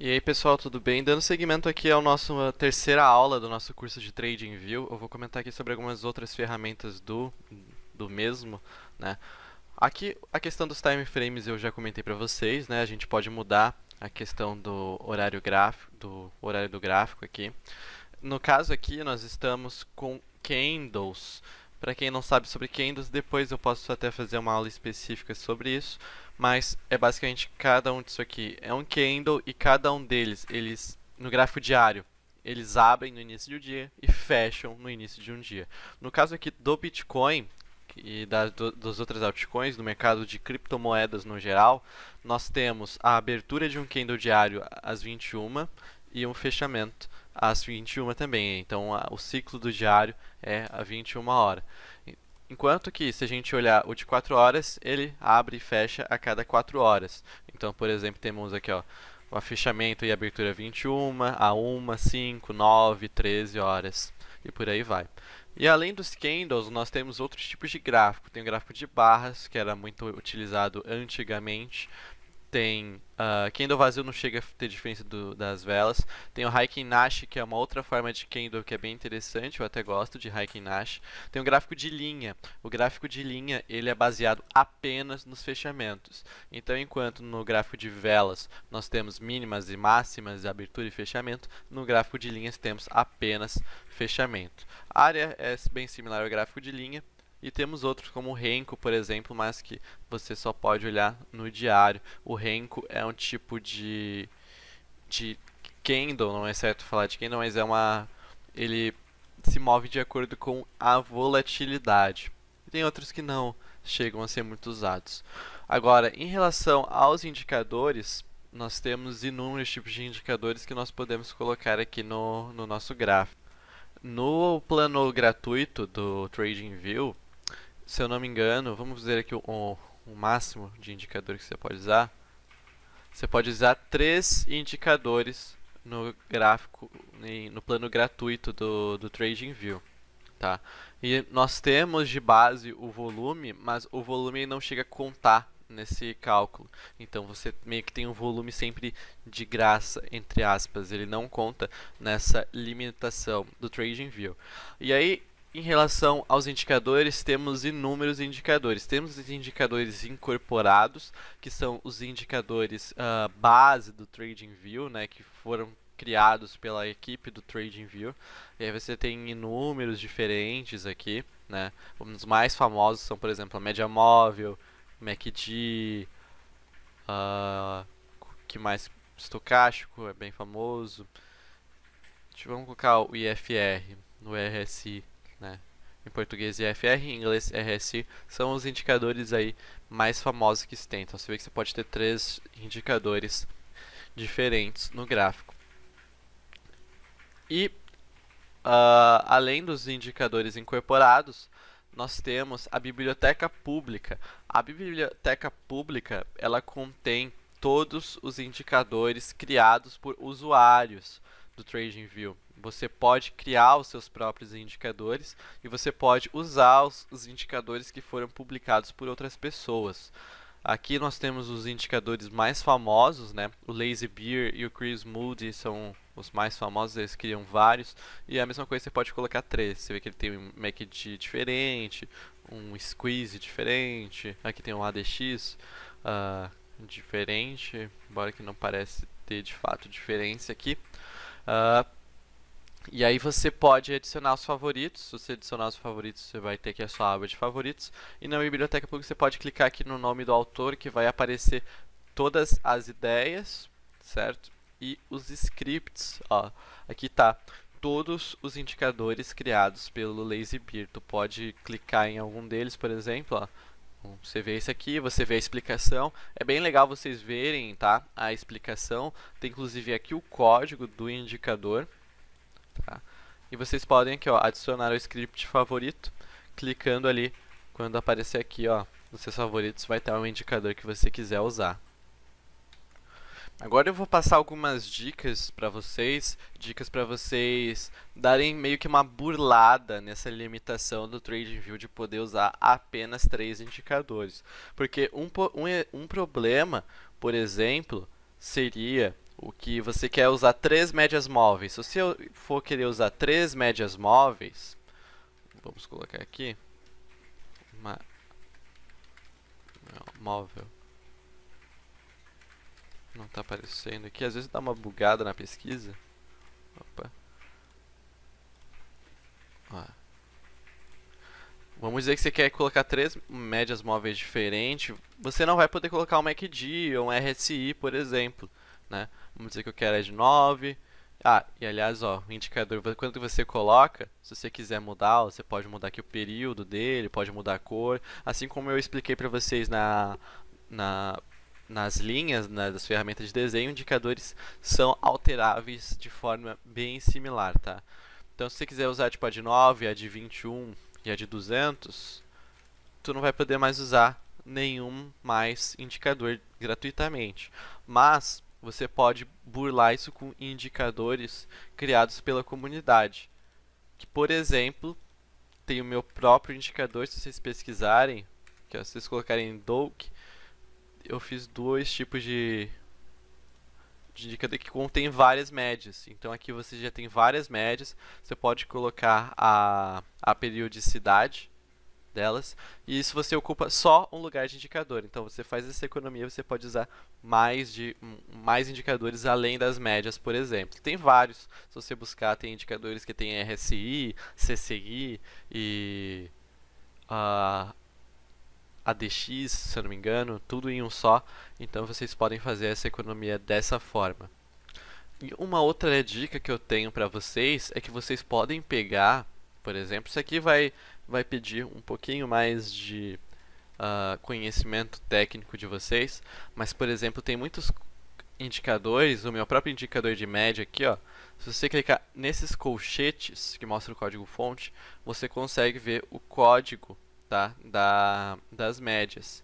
E aí pessoal, tudo bem? Dando seguimento aqui ao nosso terceira aula do nosso curso de Trading View, eu vou comentar aqui sobre algumas outras ferramentas do, do mesmo, né? Aqui a questão dos time frames eu já comentei para vocês, né? A gente pode mudar a questão do horário gráfico, do horário do gráfico aqui. No caso aqui nós estamos com candles, para quem não sabe sobre Candles, depois eu posso até fazer uma aula específica sobre isso, mas é basicamente cada um disso aqui é um candle e cada um deles, eles no gráfico diário, eles abrem no início de um dia e fecham no início de um dia. No caso aqui do Bitcoin, e das, do, das outras altcoins, no mercado de criptomoedas no geral, nós temos a abertura de um candle diário às 21 e um fechamento às 21 também. Então, a, o ciclo do diário é a 21 horas Enquanto que, se a gente olhar o de 4 horas, ele abre e fecha a cada 4 horas. Então, por exemplo, temos aqui ó, o fechamento e abertura 21, a 1, 5, 9, 13 horas e por aí vai. E além dos candles, nós temos outros tipos de gráfico. Tem o gráfico de barras, que era muito utilizado antigamente, tem uh, ah, Kendo vazio não chega a ter diferença do, das velas. Tem o Haiken Nash, que é uma outra forma de Kendo que é bem interessante, eu até gosto de Haiken Nash. Tem o gráfico de linha. O gráfico de linha ele é baseado apenas nos fechamentos. Então, enquanto no gráfico de velas nós temos mínimas e máximas, abertura e fechamento, no gráfico de linhas temos apenas fechamento. A área é bem similar ao gráfico de linha, e temos outros como o renko, por exemplo, mas que você só pode olhar no diário. O renko é um tipo de de candle, não é certo falar de candle, mas é uma ele se move de acordo com a volatilidade. Tem outros que não chegam a ser muito usados. Agora, em relação aos indicadores, nós temos inúmeros tipos de indicadores que nós podemos colocar aqui no, no nosso gráfico. No plano gratuito do TradingView, se eu não me engano, vamos dizer aqui o, o, o máximo de indicador que você pode usar. Você pode usar três indicadores no gráfico, no plano gratuito do, do TradingView. Tá? E nós temos de base o volume, mas o volume não chega a contar nesse cálculo. Então você meio que tem um volume sempre de graça, entre aspas. Ele não conta nessa limitação do TradingView. E aí, em relação aos indicadores, temos inúmeros indicadores. Temos os indicadores incorporados, que são os indicadores uh, base do TradingView, né, que foram criados pela equipe do TradingView. E aí você tem inúmeros diferentes aqui, né? Os mais famosos são, por exemplo, a média móvel, MACD, uh, que mais estocástico, é bem famoso. Deixa, vamos colocar o IFR no RSI né? Em português IFR, é em inglês é RSI, são os indicadores aí mais famosos que se tem. Então você vê que você pode ter três indicadores diferentes no gráfico. E uh, além dos indicadores incorporados, nós temos a biblioteca pública. A biblioteca pública, ela contém todos os indicadores criados por usuários do TradingView. Você pode criar os seus próprios indicadores e você pode usar os, os indicadores que foram publicados por outras pessoas. Aqui nós temos os indicadores mais famosos, né? O Lazy Beer e o Chris Moody são os mais famosos, eles criam vários. E a mesma coisa você pode colocar três. Você vê que ele tem um MACD diferente, um Squeeze diferente, aqui tem um ADX uh, ah, diferente, embora que não parece ter de fato diferença aqui. Uh, e aí você pode adicionar os favoritos. Se você adicionar os favoritos, você vai ter aqui a sua aba de favoritos. E na biblioteca pública você pode clicar aqui no nome do autor, que vai aparecer todas as ideias, certo? E os scripts, ó. Aqui tá todos os indicadores criados pelo LazyBeer. Tu pode clicar em algum deles, por exemplo, ó. Você vê isso aqui, você vê a explicação. É bem legal vocês verem, tá? A explicação. Tem inclusive aqui o código do indicador. Tá? E vocês podem aqui, ó, adicionar o script favorito, clicando ali, quando aparecer aqui, ó, nos seus favoritos, vai ter o um indicador que você quiser usar. Agora eu vou passar algumas dicas para vocês, dicas para vocês darem meio que uma burlada nessa limitação do TradingView de poder usar apenas três indicadores. Porque um, um, um problema, por exemplo, seria o que você quer usar três médias móveis. Se você for querer usar três médias móveis, vamos colocar aqui, uma, móvel, não está aparecendo aqui, às vezes dá uma bugada na pesquisa. Opa. Ó. Vamos dizer que você quer colocar três médias móveis diferentes, você não vai poder colocar um MACD ou um RSI, por exemplo. Né? Vamos dizer que eu quero é de 9. Ah, e aliás, ó, o indicador, quando você coloca, se você quiser mudar, você pode mudar aqui o período dele, pode mudar a cor. Assim como eu expliquei para vocês na, na, nas linhas né, das ferramentas de desenho, indicadores são alteráveis de forma bem similar, tá? Então, se você quiser usar tipo a de 9, a de 21 e a de 200, tu não vai poder mais usar nenhum mais indicador gratuitamente. Mas você pode burlar isso com indicadores criados pela comunidade. Que, por exemplo, tem o meu próprio indicador, se vocês pesquisarem, que ó, é, se vocês colocarem Doke, eu fiz dois tipos de, de indicador que contém várias médias. Então aqui você já tem várias médias, você pode colocar a, a periodicidade, delas, e isso você ocupa só um lugar de indicador. Então você faz essa economia, você pode usar mais de mais indicadores além das médias, por exemplo. Tem vários, se você buscar, tem indicadores que tem RSI, CCI e uh, ah, ADX, se eu não me engano, tudo em um só. Então vocês podem fazer essa economia dessa forma. E uma outra dica que eu tenho para vocês é que vocês podem pegar, por exemplo, isso aqui vai vai pedir um pouquinho mais de uh, conhecimento técnico de vocês, mas por exemplo tem muitos indicadores, o meu próprio indicador de média aqui, ó, se você clicar nesses colchetes que mostra o código fonte, você consegue ver o código tá, da, das médias.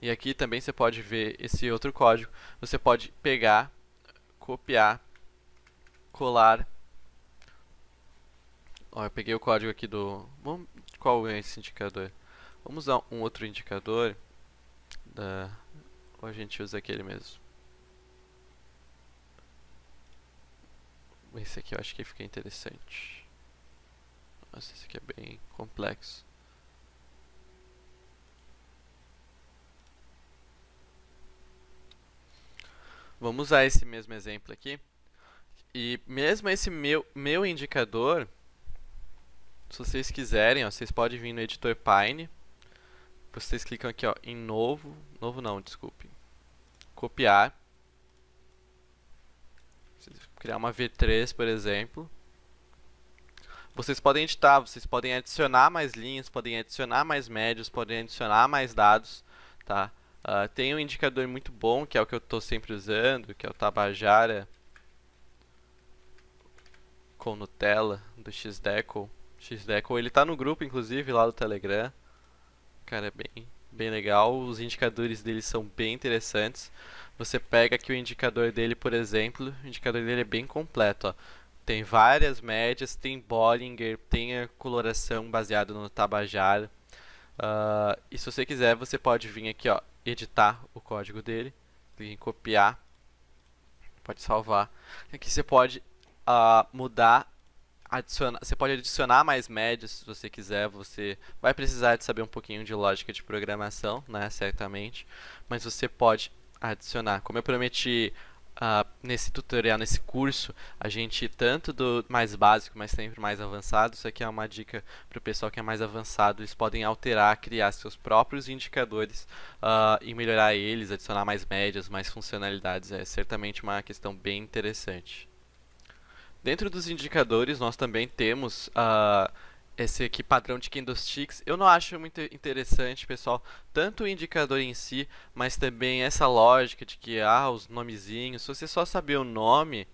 E aqui também você pode ver esse outro código. Você pode pegar, copiar, colar Ó, eu peguei o código aqui do... Qual é esse indicador? Vamos usar um outro indicador. Da... Ou a gente usa aquele mesmo? Esse aqui eu acho que fica interessante. Nossa, esse aqui é bem complexo. Vamos usar esse mesmo exemplo aqui. E mesmo esse meu, meu indicador, se vocês quiserem, ó, vocês podem vir no editor Pine. Vocês clicam aqui ó, em novo. Novo não, desculpe. Copiar. Criar uma V3, por exemplo. Vocês podem editar, vocês podem adicionar mais linhas, podem adicionar mais médios, podem adicionar mais dados. Tá? Uh, tem um indicador muito bom, que é o que eu estou sempre usando, que é o Tabajara com Nutella, do Xdeco Xdeco, ele tá no grupo, inclusive, lá do Telegram. Cara, é bem, bem legal. Os indicadores dele são bem interessantes. Você pega aqui o indicador dele, por exemplo, o indicador dele é bem completo, ó. Tem várias médias, tem Bollinger, tem a coloração baseada no Tabajara. Uh, e se você quiser, você pode vir aqui, ó, editar o código dele, Clique em copiar, pode salvar. Aqui você pode uh, mudar adicionar, você pode adicionar mais médias se você quiser, você vai precisar de saber um pouquinho de lógica de programação, né, certamente, mas você pode adicionar. Como eu prometi uh, nesse tutorial, nesse curso, a gente tanto do mais básico, mas sempre mais avançado, isso aqui é uma dica para o pessoal que é mais avançado, eles podem alterar, criar seus próprios indicadores uh, e melhorar eles, adicionar mais médias, mais funcionalidades, é certamente uma questão bem interessante. Dentro dos indicadores, nós também temos Uh, esse aqui padrão de candlesticks, eu não acho muito interessante, pessoal, tanto o indicador em si, mas também essa lógica de que ah, os nomezinhos, se você só saber o nome,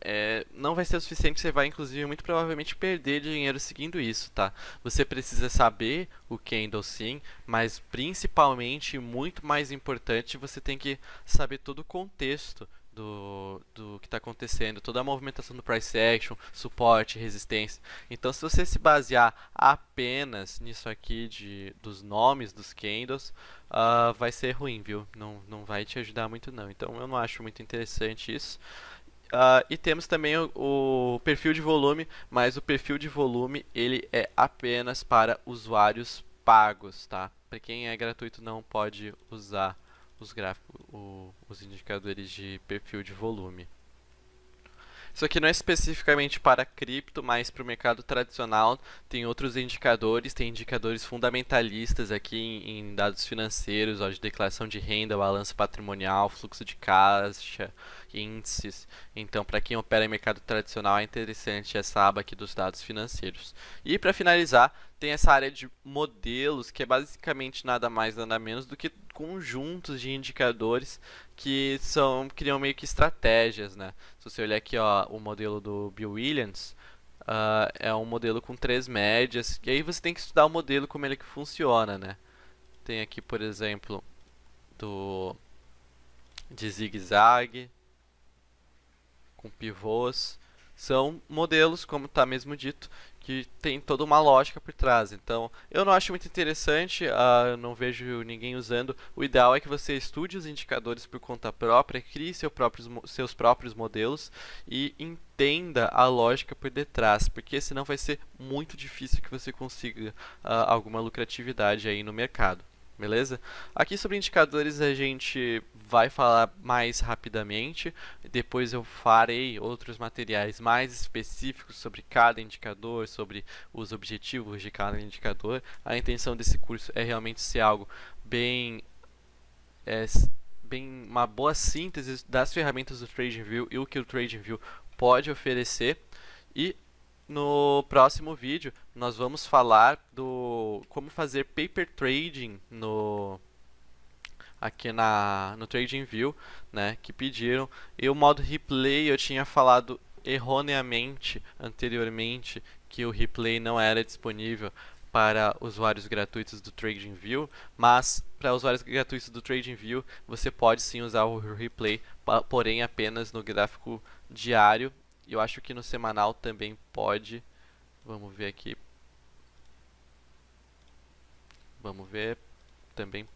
é, não vai ser o suficiente, você vai inclusive muito provavelmente perder dinheiro seguindo isso, tá? Você precisa saber o candle sim, mas principalmente muito mais importante, você tem que saber todo o contexto do, do que está acontecendo, toda a movimentação do price action, suporte, resistência. Então, se você se basear apenas nisso aqui de, dos nomes dos candles, uh, vai ser ruim, viu? Não, não vai te ajudar muito não. Então, eu não acho muito interessante isso. Uh, e temos também o, o, perfil de volume, mas o perfil de volume ele é apenas para usuários pagos, tá? Para quem é gratuito não pode usar os gráficos o, os indicadores de perfil de volume. Isso aqui não é especificamente para cripto, mas para o mercado tradicional tem outros indicadores, tem indicadores fundamentalistas aqui em, em dados financeiros, ó, de declaração de renda, balanço patrimonial, fluxo de caixa, índices. Então, para quem opera em mercado tradicional é interessante essa aba aqui dos dados financeiros. E para finalizar, tem essa área de modelos, que é basicamente nada mais nada menos do que conjuntos de indicadores que são criam meio que estratégias, né? Se você olhar aqui, ó, o modelo do Bill Williams, uh, é um modelo com três médias, e aí você tem que estudar o modelo como ele que funciona, né? Tem aqui, por exemplo, do de zigue-zague com pivôs, são modelos, como está mesmo dito, que tem toda uma lógica por trás. Então, eu não acho muito interessante, uh, não vejo ninguém usando. O ideal é que você estude os indicadores por conta própria, crie seu próprios seus próprios modelos e entenda a lógica por detrás, porque senão vai ser muito difícil que você consiga uh, alguma lucratividade aí no mercado beleza? Aqui sobre indicadores a gente vai falar mais rapidamente, depois eu farei outros materiais mais específicos sobre cada indicador, sobre os objetivos de cada indicador. A intenção desse curso é realmente ser algo bem... É, bem uma boa síntese das ferramentas do TradingView e o que o TradingView pode oferecer e no próximo vídeo, nós vamos falar do como fazer paper trading no aqui na no Trading View, né, que pediram. E o modo replay eu tinha falado erroneamente anteriormente que o replay não era disponível para usuários gratuitos do TradingView, mas para usuários gratuitos do TradingView você pode sim usar o replay, porém apenas no gráfico diário eu acho que no semanal também pode. Vamos ver aqui. Vamos ver. Também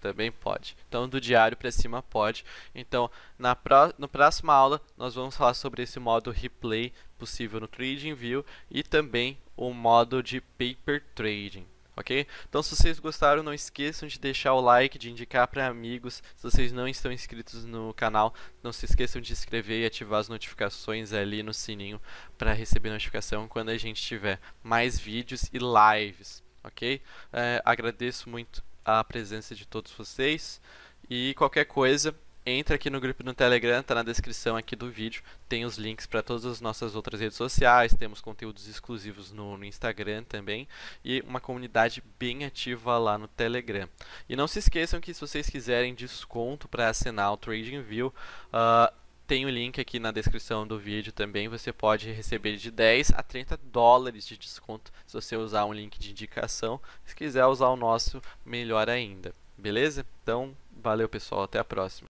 também pode. Então, do diário para cima pode. Então, na pro... no próxima aula, nós vamos falar sobre esse modo replay possível no Trading View e também o modo de Paper Trading ok? Então, se vocês gostaram, não esqueçam de deixar o like, de indicar para amigos. Se vocês não estão inscritos no canal, não se esqueçam de inscrever e ativar as notificações ali no sininho para receber notificação quando a gente tiver mais vídeos e lives, ok? É, agradeço muito a presença de todos vocês e qualquer coisa entra aqui no grupo no Telegram, está na descrição aqui do vídeo, tem os links para todas as nossas outras redes sociais, temos conteúdos exclusivos no, no, Instagram também e uma comunidade bem ativa lá no Telegram. E não se esqueçam que se vocês quiserem desconto para assinar o TradingView, uh, tem o link aqui na descrição do vídeo também, você pode receber de 10 a 30 dólares de desconto se você usar um link de indicação, se quiser usar o nosso, melhor ainda. Beleza? Então, valeu pessoal, até a próxima.